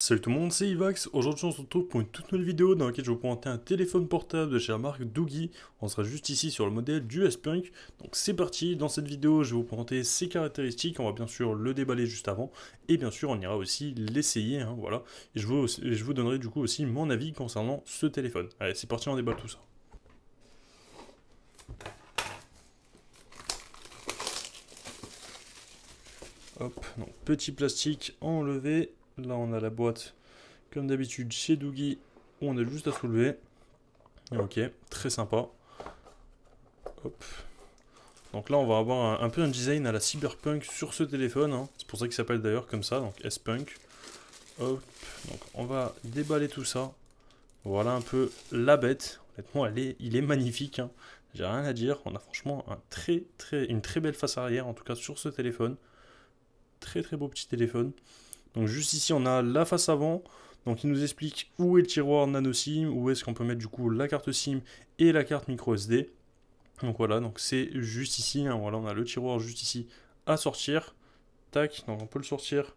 Salut tout le monde, c'est Ivax. Aujourd'hui, on se retrouve pour une toute nouvelle vidéo dans laquelle je vais vous présenter un téléphone portable de chez la marque Doogie. On sera juste ici sur le modèle du S-Punk. Donc c'est parti, dans cette vidéo, je vais vous présenter ses caractéristiques. On va bien sûr le déballer juste avant et bien sûr, on ira aussi l'essayer. Hein, voilà. Et je, vous, je vous donnerai du coup aussi mon avis concernant ce téléphone. Allez, c'est parti, on déballe tout ça. Hop, donc petit plastique enlevé Là, on a la boîte, comme d'habitude, chez Doogie, où on a juste à soulever. Ok, très sympa. Donc là, on va avoir un, peu un design à la cyberpunk sur ce téléphone. Hein. C'est pour ça qu'il s'appelle d'ailleurs comme ça, donc S-Punk. Donc on va déballer tout ça. Voilà un peu la bête. Honnêtement, elle il est magnifique. Hein. J'ai rien à dire. On a franchement une très belle face arrière, en tout cas sur ce téléphone. Très très beau petit téléphone. Donc juste ici, on a la face avant. Donc il nous explique où est le tiroir nano SIM, où est-ce qu'on peut mettre du coup la carte SIM et la carte micro SD. Donc voilà, donc c'est juste ici. Hein. voilà, on a le tiroir juste ici à sortir. Tac, donc on peut le sortir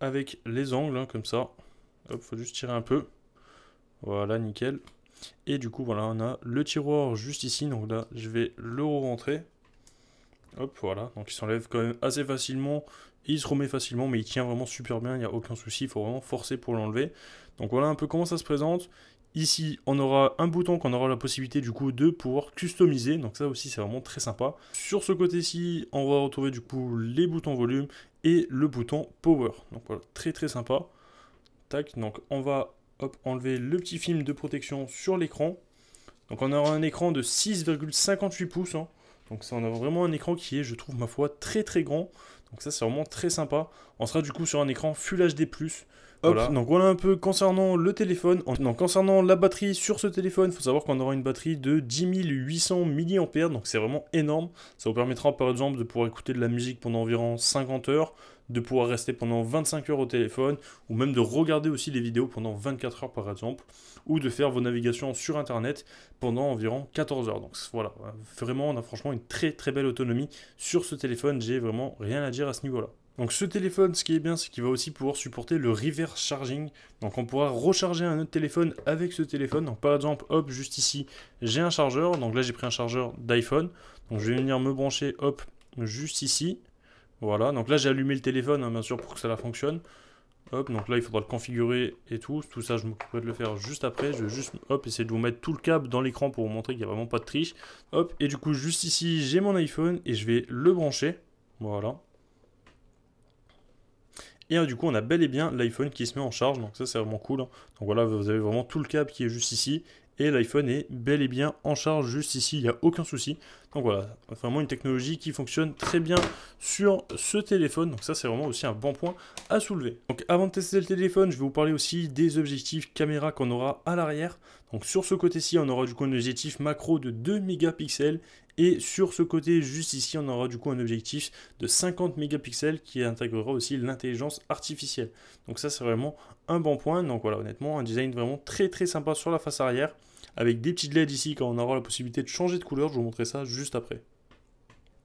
avec les angles, hein, comme ça. Hop, faut juste tirer un peu. Voilà, nickel. Et du coup, voilà, on a le tiroir juste ici. Donc là, je vais le re-rentrer. Hop, voilà. Donc il s'enlève quand même assez facilement il se remet facilement, mais il tient vraiment super bien, il n'y a aucun souci, il faut vraiment forcer pour l'enlever. Donc voilà un peu comment ça se présente. Ici, on aura un bouton qu'on aura la possibilité du coup de pouvoir customiser, donc ça aussi c'est vraiment très sympa. Sur ce côté-ci, on va retrouver du coup les boutons volume et le bouton power. Donc voilà, très très sympa. Tac, donc on va enlever le petit film de protection sur l'écran. Donc on aura un écran de 6,58 pouces. Hein. Donc ça, on a vraiment un écran qui est, je trouve, ma foi, très très grand. Donc ça, c'est vraiment très sympa. On sera du coup sur un écran Full HD+. Hop, donc voilà un peu concernant le téléphone. Donc concernant la batterie sur ce téléphone, il faut savoir qu'on aura une batterie de 10 800 mAh, donc c'est vraiment énorme. Ça vous permettra par exemple de pouvoir écouter de la musique pendant environ 50 heures, de pouvoir rester pendant 25 heures au téléphone, ou même de regarder aussi les vidéos pendant 24 heures par exemple, ou de faire vos navigations sur Internet pendant environ 14 heures. Donc voilà, vraiment on a franchement une très très belle autonomie sur ce téléphone, j'ai vraiment rien à dire à ce niveau-là. Donc ce téléphone, ce qui est bien, c'est qu'il va aussi pouvoir supporter le reverse charging. Donc on pourra recharger un autre téléphone avec ce téléphone. Donc par exemple, hop, juste ici, j'ai un chargeur. Donc là, j'ai pris un chargeur d'iPhone. Donc je vais venir me brancher, hop, juste ici. Voilà, donc là j'ai allumé le téléphone, hein, bien sûr, pour que ça fonctionne. Hop, donc là il faudra le configurer et tout. Tout ça je m'occuperai de le faire juste après. Je vais juste, hop, essayer de vous mettre tout le câble dans l'écran pour vous montrer qu'il n'y a vraiment pas de triche. Hop, et du coup juste ici j'ai mon iPhone et je vais le brancher. Voilà. Et euh, du coup on a bel et bien l'iPhone qui se met en charge, donc ça c'est vraiment cool. Hein. Donc voilà, vous avez vraiment tout le câble qui est juste ici. Et l'iPhone est bel et bien en charge juste ici, il n'y a aucun souci. Donc voilà, vraiment une technologie qui fonctionne très bien sur ce téléphone. Donc ça, c'est vraiment aussi un bon point à soulever. Donc avant de tester le téléphone, je vais vous parler aussi des objectifs caméra qu'on aura à l'arrière. Donc sur ce côté-ci, on aura du coup un objectif macro de 2 mégapixels et sur ce côté, juste ici, on aura du coup un objectif de 50 mégapixels qui intégrera aussi l'intelligence artificielle. Donc ça, c'est vraiment un bon point. Donc voilà, honnêtement, un design vraiment très très sympa sur la face arrière avec des petites LED ici quand on aura la possibilité de changer de couleur, je vous montrerai ça juste après.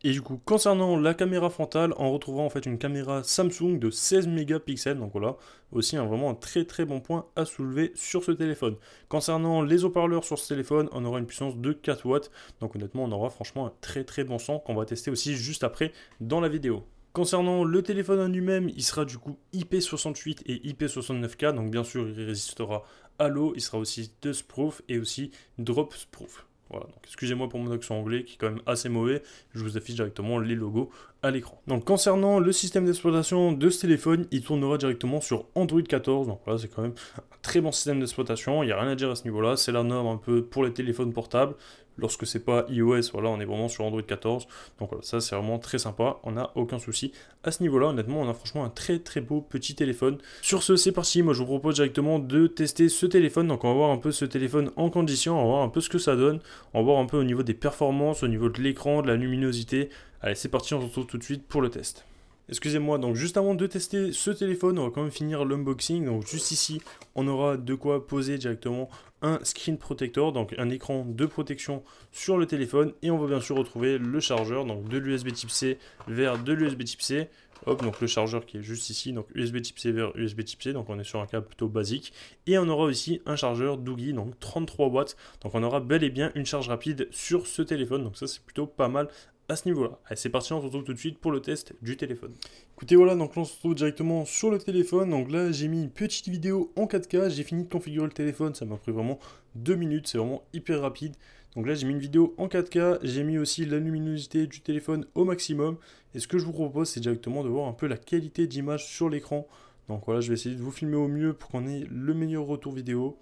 Et du coup, concernant la caméra frontale, on retrouvera en fait une caméra Samsung de 16 mégapixels. Donc voilà, aussi un, vraiment un très très bon point à soulever sur ce téléphone. Concernant les haut-parleurs sur ce téléphone, on aura une puissance de 4 watts. Donc honnêtement, on aura franchement un très très bon son qu'on va tester aussi juste après dans la vidéo. Concernant le téléphone en lui-même, il sera du coup IP68 et IP69K, donc bien sûr il résistera Allô, il sera aussi Dust Proof et aussi Drop Proof. Voilà, donc excusez-moi pour mon accent anglais qui est quand même assez mauvais, je vous affiche directement les logos l'écran. Donc concernant le système d'exploitation de ce téléphone, il tournera directement sur Android 14, donc là c'est quand même un très bon système d'exploitation, il n'y a rien à dire à ce niveau-là, c'est la norme un peu pour les téléphones portables, lorsque c'est pas iOS, voilà on est vraiment sur Android 14, donc voilà ça c'est vraiment très sympa, on n'a aucun souci à ce niveau-là, honnêtement on a franchement un très très beau petit téléphone. Sur ce c'est parti, moi je vous propose directement de tester ce téléphone, donc on va voir un peu ce téléphone en condition, on va voir un peu ce que ça donne, on va voir un peu au niveau des performances, au niveau de l'écran, de la luminosité, Allez, c'est parti, on se retrouve tout de suite pour le test. Excusez-moi, donc juste avant de tester ce téléphone, on va quand même finir l'unboxing. Donc juste ici, on aura de quoi poser directement un screen protector, donc un écran de protection sur le téléphone. Et on va bien sûr retrouver le chargeur, donc de l'USB type C vers de l'USB type C. Hop, donc le chargeur qui est juste ici, donc USB type C vers USB type C, donc on est sur un câble plutôt basique. Et on aura aussi un chargeur Doogie, donc 33 watts. Donc on aura bel et bien une charge rapide sur ce téléphone, donc ça c'est plutôt pas mal ce niveau-là. c'est parti, on se retrouve tout de suite pour le test du téléphone. Écoutez, voilà, donc là on se retrouve directement sur le téléphone. Donc là, j'ai mis une petite vidéo en 4K, j'ai fini de configurer le téléphone, ça m'a pris vraiment deux minutes, c'est vraiment hyper rapide. Donc là, j'ai mis une vidéo en 4K, j'ai mis aussi la luminosité du téléphone au maximum. Et ce que je vous propose, c'est directement de voir un peu la qualité d'image sur l'écran. Donc voilà, je vais essayer de vous filmer au mieux pour qu'on ait le meilleur retour vidéo.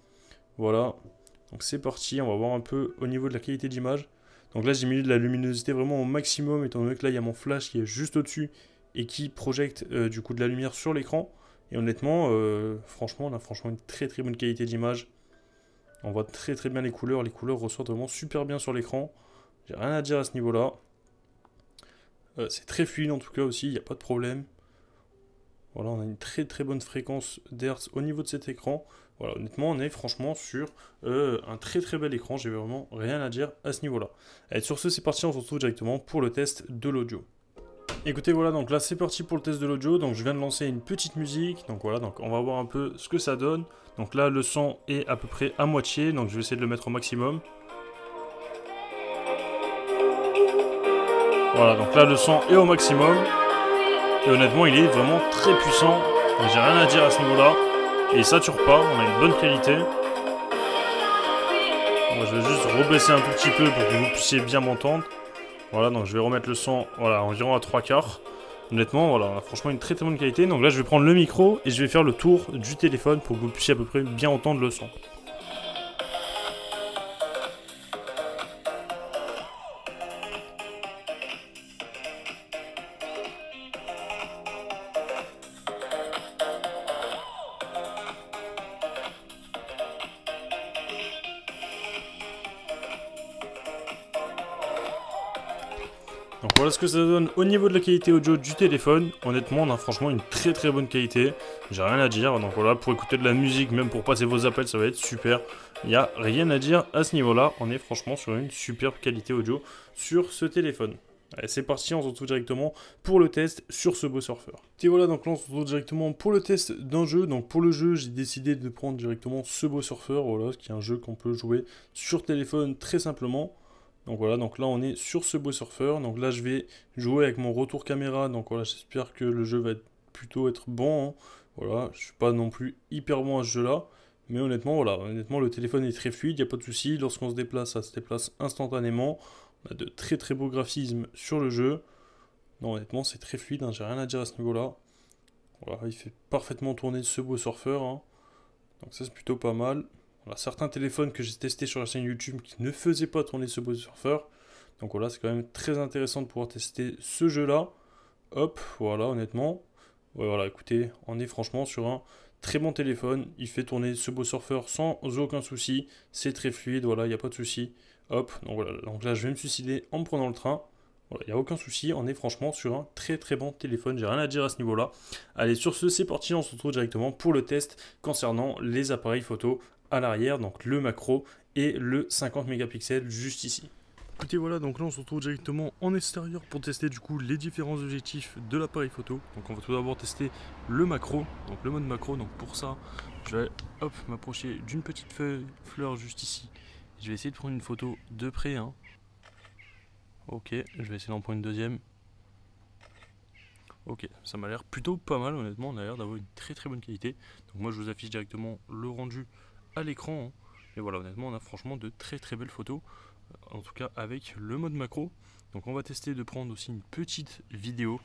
Voilà, donc c'est parti, on va voir un peu au niveau de la qualité d'image. Donc là, j'ai mis de la luminosité vraiment au maximum, étant donné que là, il y a mon flash qui est juste au-dessus et qui projette euh, du coup de la lumière sur l'écran. Et honnêtement, euh, franchement, on a franchement une très très bonne qualité d'image. On voit très très bien les couleurs, les couleurs ressortent vraiment super bien sur l'écran. J'ai rien à dire à ce niveau-là. Euh, c'est très fluide en tout cas aussi, il n'y a pas de problème. Voilà, on a une très très bonne fréquence d'hertz au niveau de cet écran. Voilà, honnêtement, on est franchement sur euh, un très très bel écran. J'ai vraiment rien à dire à ce niveau-là. Et sur ce, c'est parti, on se retrouve directement pour le test de l'audio. Écoutez, voilà, donc là c'est parti pour le test de l'audio. Donc je viens de lancer une petite musique. Donc voilà, donc on va voir un peu ce que ça donne. Donc là, le son est à peu près à moitié. Donc je vais essayer de le mettre au maximum. Voilà, donc là le son est au maximum. Et honnêtement, il est vraiment très puissant. J'ai rien à dire à ce niveau-là et il sature pas, on a une bonne qualité. Moi je vais juste rebaisser un tout petit peu pour que vous puissiez bien m'entendre. Voilà, donc je vais remettre le son voilà, environ à 3 quarts. Honnêtement, voilà, franchement une très très bonne qualité. Donc là je vais prendre le micro et je vais faire le tour du téléphone pour que vous puissiez à peu près bien entendre le son. Donc voilà ce que ça donne au niveau de la qualité audio du téléphone. Honnêtement, on a franchement une très très bonne qualité. J'ai rien à dire. Donc voilà, pour écouter de la musique, même pour passer vos appels, ça va être super. Il n'y a rien à dire à ce niveau-là. On est franchement sur une superbe qualité audio sur ce téléphone. Allez, c'est parti, on se retrouve directement pour le test sur ce beau surfeur. Et voilà, donc là on se retrouve directement pour le test d'un jeu. Donc pour le jeu, j'ai décidé de prendre directement ce beau surfeur, voilà, qui est un jeu qu'on peut jouer sur téléphone très simplement. Donc voilà, donc là on est sur ce beau surfeur. Donc là je vais jouer avec mon retour caméra. Donc voilà, j'espère que le jeu va plutôt être bon. Hein. Voilà, je suis pas non plus hyper bon à ce jeu-là. Mais honnêtement, voilà, honnêtement le téléphone est très fluide, il n'y a pas de souci. Lorsqu'on se déplace, ça se déplace instantanément. On a de très très beaux graphismes sur le jeu. Non, honnêtement, c'est très fluide, hein, j'ai rien à dire à ce niveau-là. Voilà, il fait parfaitement tourner ce beau surfeur. Hein. Donc ça c'est plutôt pas mal certains téléphones que j'ai testés sur la chaîne YouTube qui ne faisaient pas tourner ce beau surfeur. Donc voilà, c'est quand même très intéressant de pouvoir tester ce jeu-là. Hop, voilà, honnêtement. voilà, écoutez, on est franchement sur un très bon téléphone. Il fait tourner ce beau surfeur sans aucun souci. C'est très fluide, voilà, il n'y a pas de souci. Hop, donc voilà, donc là je vais me suicider en me prenant le train. Voilà, il n'y a aucun souci, on est franchement sur un très très bon téléphone, j'ai rien à dire à ce niveau-là. Allez, sur ce, c'est parti, on se retrouve directement pour le test concernant les appareils photo à l'arrière, donc le macro et le 50 mégapixels juste ici. Écoutez voilà donc là on se retrouve directement en extérieur pour tester du coup les différents objectifs de l'appareil photo. Donc on va tout d'abord tester le macro, donc le mode macro, donc pour ça je vais hop m'approcher d'une petite feuille, fleur juste ici. Je vais essayer de prendre une photo de près. Hein. Ok, je vais essayer d'en prendre une deuxième. Ok, ça m'a l'air plutôt pas mal honnêtement, on a l'air d'avoir une très très bonne qualité. Donc moi je vous affiche directement le rendu l'écran. Et hein. voilà, honnêtement, on a franchement de très très belles photos, euh, en tout cas avec le mode macro. Donc on va tester de prendre aussi une petite vidéo.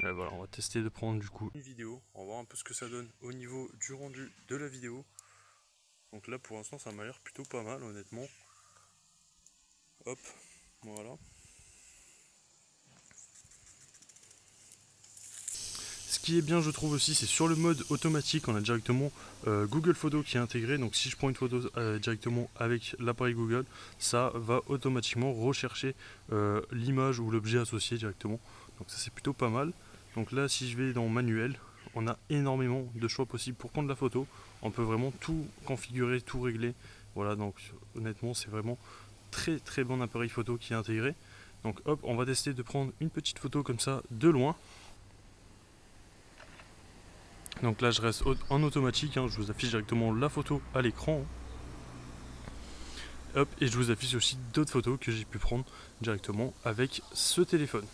Et euh, voilà, on va tester de prendre du coup une vidéo, on va voir un peu ce que ça donne au niveau du rendu de la vidéo. Donc là pour l'instant ça m'a l'air plutôt pas mal honnêtement. Hop, voilà. qui est bien je trouve aussi c'est sur le mode automatique on a directement euh, Google Photo qui est intégré donc si je prends une photo euh, directement avec l'appareil Google ça va automatiquement rechercher euh, l'image ou l'objet associé directement donc ça c'est plutôt pas mal donc là si je vais dans manuel on a énormément de choix possibles pour prendre la photo on peut vraiment tout configurer tout régler voilà donc honnêtement c'est vraiment très très bon appareil photo qui est intégré donc hop on va tester de prendre une petite photo comme ça de loin donc là, je reste en automatique. Hein. je vous affiche directement la photo à l'écran. Hop, et je vous affiche aussi d'autres photos que j'ai pu prendre directement avec ce téléphone.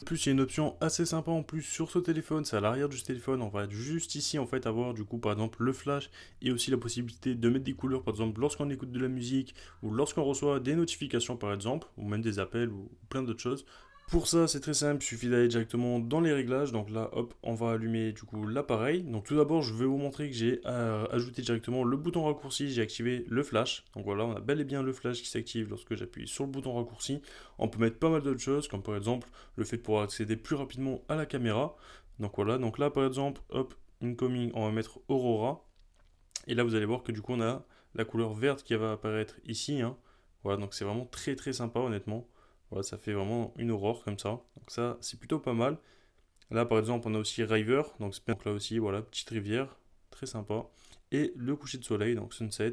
En plus, il y a une option assez sympa en plus sur ce téléphone, c'est à l'arrière du téléphone, on va juste ici en fait avoir du coup par exemple le flash et aussi la possibilité de mettre des couleurs par exemple lorsqu'on écoute de la musique ou lorsqu'on reçoit des notifications par exemple ou même des appels ou plein d'autres choses, pour ça, c'est très simple, il suffit d'aller directement dans les réglages. Donc là, hop, on va allumer du coup l'appareil. Donc tout d'abord, je vais vous montrer que j'ai euh, ajouté directement le bouton raccourci, j'ai activé le flash. Donc voilà, on a bel et bien le flash qui s'active lorsque j'appuie sur le bouton raccourci. On peut mettre pas mal d'autres choses, comme par exemple le fait de pouvoir accéder plus rapidement à la caméra. Donc voilà, donc là par exemple, hop, incoming, on va mettre Aurora. Et là, vous allez voir que du coup, on a la couleur verte qui va apparaître ici. Hein. Voilà, donc c'est vraiment très très sympa honnêtement. Voilà, ça fait vraiment une aurore comme ça. Donc ça, c'est plutôt pas mal. Là, par exemple, on a aussi River. Donc, donc là aussi, voilà, petite rivière. Très sympa. Et le coucher de soleil, donc Sunset.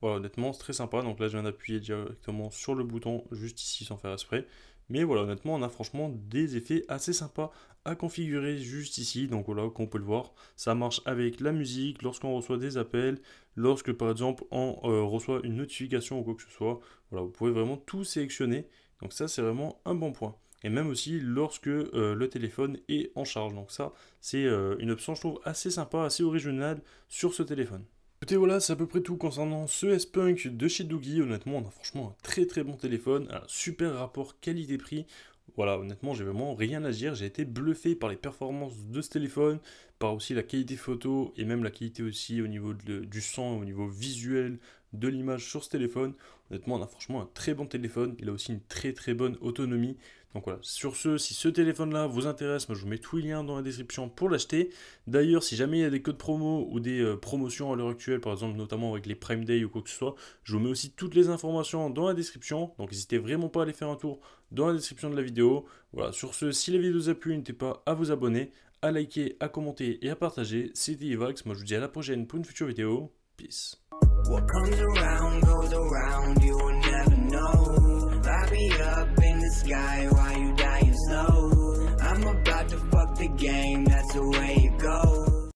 Voilà, honnêtement, c'est très sympa. Donc là, je viens d'appuyer directement sur le bouton juste ici sans faire exprès mais voilà, honnêtement, on a franchement des effets assez sympas à configurer juste ici. Donc voilà, qu'on on peut le voir, ça marche avec la musique, lorsqu'on reçoit des appels, lorsque par exemple on euh, reçoit une notification ou quoi que ce soit. Voilà, vous pouvez vraiment tout sélectionner. Donc ça, c'est vraiment un bon point et même aussi lorsque euh, le téléphone est en charge. Donc ça, c'est euh, une option, je trouve, assez sympa, assez originale sur ce téléphone. Écoutez voilà, c'est à peu près tout concernant ce S-Punk de chez Doogie. Honnêtement, on a franchement un très très bon téléphone, un super rapport qualité-prix. Voilà, honnêtement, j'ai vraiment rien à dire. J'ai été bluffé par les performances de ce téléphone, par aussi la qualité photo et même la qualité aussi au niveau du son, au niveau visuel, de l'image sur ce téléphone. Honnêtement, on a franchement un très bon téléphone. Il a aussi une très très bonne autonomie. Donc voilà, sur ce, si ce téléphone-là vous intéresse, moi je vous mets tous les liens dans la description pour l'acheter. D'ailleurs, si jamais il y a des codes promo ou des euh, promotions à l'heure actuelle, par exemple notamment avec les Prime Day ou quoi que ce soit, je vous mets aussi toutes les informations dans la description. Donc n'hésitez vraiment pas à aller faire un tour dans la description de la vidéo. Voilà, sur ce, si la vidéo vous a plu, n'hésitez pas à vous abonner, à liker, à commenter et à partager. C'était Ivax, moi je vous dis à la prochaine pour une future vidéo. Peace. What comes around goes around, you will never know. Wrap me up in the sky while you dying slow. I'm about to fuck the game, that's the way it goes.